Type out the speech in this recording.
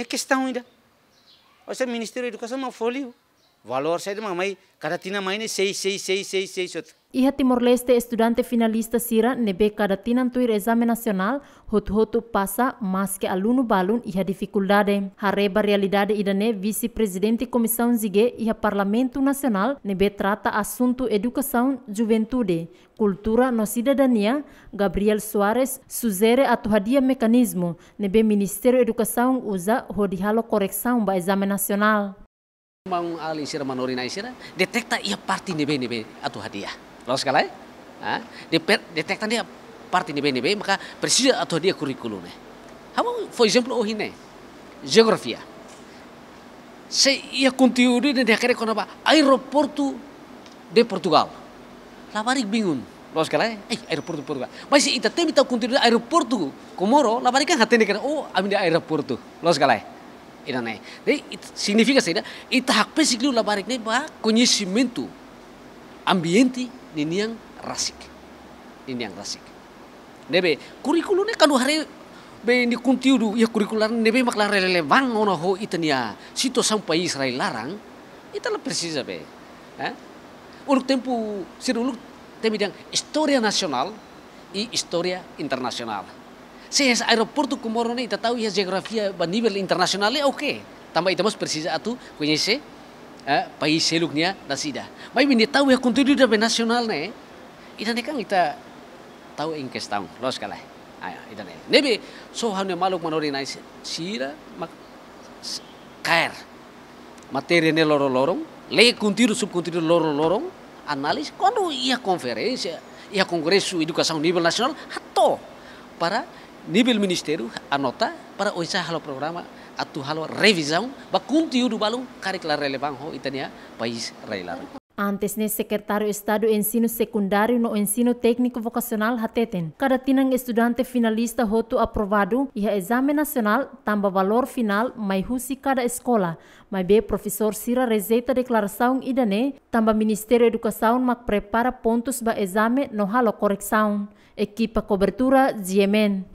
é questão ainda. O seu Ministério da Educação não faliu. Valor saya de mamãe, cada tina mãe ni né? sei sei sei sei Iha Timor Leste estudante finalista sira nebe cada tina tuir exame nacional hot hotu passa mas que aluno balun iha dificuldade. Hareba realidade idane vice-presidente Comissão Zigue iha Parlamento Nacional nebe trata assunto educação, juventude, cultura no cidadania, Gabriel Soares suzere atuhadia mecanismo nebe Ministério Educação usa hodihalo correção ba exame nacional. Mau ali sir manori nai sir detekta ia parti nebe nebe atau hadiah. Lalu sekali, ah, detekta dia parti nebe nebe maka presiden atau hadiah kurikulumnya. Kamu, for example, oh ini geografi ya. Se ia conteúdo dia dekare kona ba aeroporto de Portugal. lavarik bingung. Lalu sekali, eh aeroporto Portugal. Masih ita temita tahu conteúdo aeroporto Komoro, lavarik kan hatene karena, oh amin aeroporto. Lalu sekali ina nai signifika significa seda ita hak pesik liu barik nai ba ambienti nini niniang rasik yang rasik nebe kurikulum ne kanu hari be ni kuntiudu ya kurikular nebe maklar relevan ona ho itania sito sampai Israel larang ita la precisa be eh uluk tempu siruluk temidiang historia nasional i historia internasional se es aeroporto Comoro ne itatau ia ya geografia ba nivel internacional o ya, oke, Tamba Também estamos precisa atu conhecer ah, país seluk nia da sida. Mai bini tau ia ya conteúdo da nacional ne. Ita ne kang ita tau em questão, los kala. Aya, ita ne. Nebe so hanu maluk manori nai sira mak kair. Materi ne loro lorong, le kontinu sub kontinu loro lorong, analis, quando ia konferensi, ia kongresu Edukasi nivel nasional, hato para nível ministério, anota para oisa halo programa atu halo revisão ba conteúdo balum karik relevan ho itania país railar. Antes ne secretario Estado Ensino Secundário no Ensino Técnico Vocacional Hateten. Cada tinang estudante finalista hotu aprovado iha exame nacional tamba valor final mai husi cada escola. Mai be professor Sira Rezeita declaração idane tamba Ministério Educação mak prepara pontos ba exame no halo correção. Equipa cobertura Ziemen.